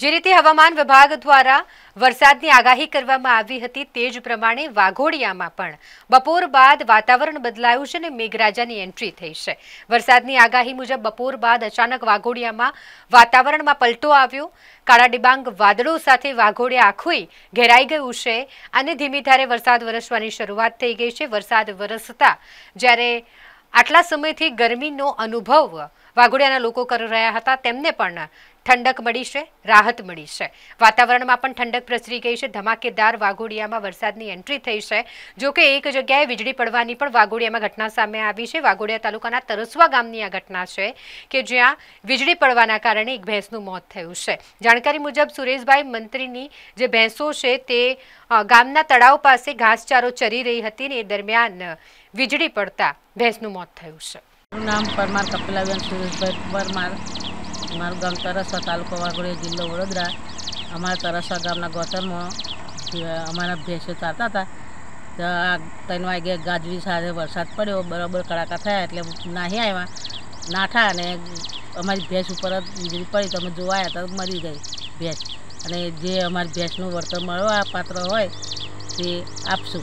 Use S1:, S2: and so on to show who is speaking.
S1: જે રીતે હવામાન વિભાગ દ્વારા વરસાદની આગાહી કરવામાં આવી હતી તે જ પ્રમાણે વાઘોડિયામાં પણ બપોર બાદ વાતાવરણ બદલાયું છે અને મેઘરાજાની એન્ટ્રી થઈ છે વરસાદની આગાહી મુજબ બપોર બાદ અચાનક વાઘોડિયામાં વાતાવરણમાં પલટો આવ્યો કાળા ડિબાંગ વાદળો સાથે વાઘોડિયા આખું ઘેરાઈ ગયું છે અને ધીમી ધારે વરસાદ વરસવાની શરૂઆત થઈ ગઈ છે વરસાદ વરસતા જ્યારે આટલા સમયથી ગરમીનો અનુભવ વાઘોડિયાના લોકો કરી રહ્યા હતા તેમને પણ ઠંડક મળી છે રાહત મળી છે વાતાવરણમાં પણ ઠંડક પ્રસરી ગઈ છે ધમાકેદાર વાઘોડિયામાં વરસાદની એન્ટ્રી થઈ છે જોકે એક જગ્યાએ વીજળી પડવાની પણ વાઘોડિયામાં ઘટના સામે આવી છે વાઘોડિયા તાલુકાના તરસવા ગામની આ ઘટના છે કે જ્યાં વીજળી પડવાના કારણે એક ભેંસનું મોત થયું છે જાણકારી મુજબ સુરેશભાઈ મંત્રીની જે ભેંસો છે તે ગામના તળાવ પાસે ઘાસચારો ચરી રહી હતી ને એ દરમિયાન વીજળી પડતા ભેંસનું મોત થયું
S2: છે નામ પરમાર કપિલાબેન સુરેશભાઈ પરમાર અમારું ગામ તરસા તાલુકો વાઘોડિયા જિલ્લો વડોદરા અમારા તરસા ગામના ગોતરમાં અમારા ભેંસો ચારતા હતા તો આ ત્રણ વાગે ગાજવી સાથે વરસાદ પડ્યો બરાબર કડાકા થયા એટલે નાહી આવ્યા નાઠા અને અમારી ભેંસ ઉપર જ વીજળી પડી તો અમે જોવાયા તો મરી ગઈ ભેંસ અને જે અમારી ભેંસનું વળતર મળવા પાત્ર હોય તે આપશું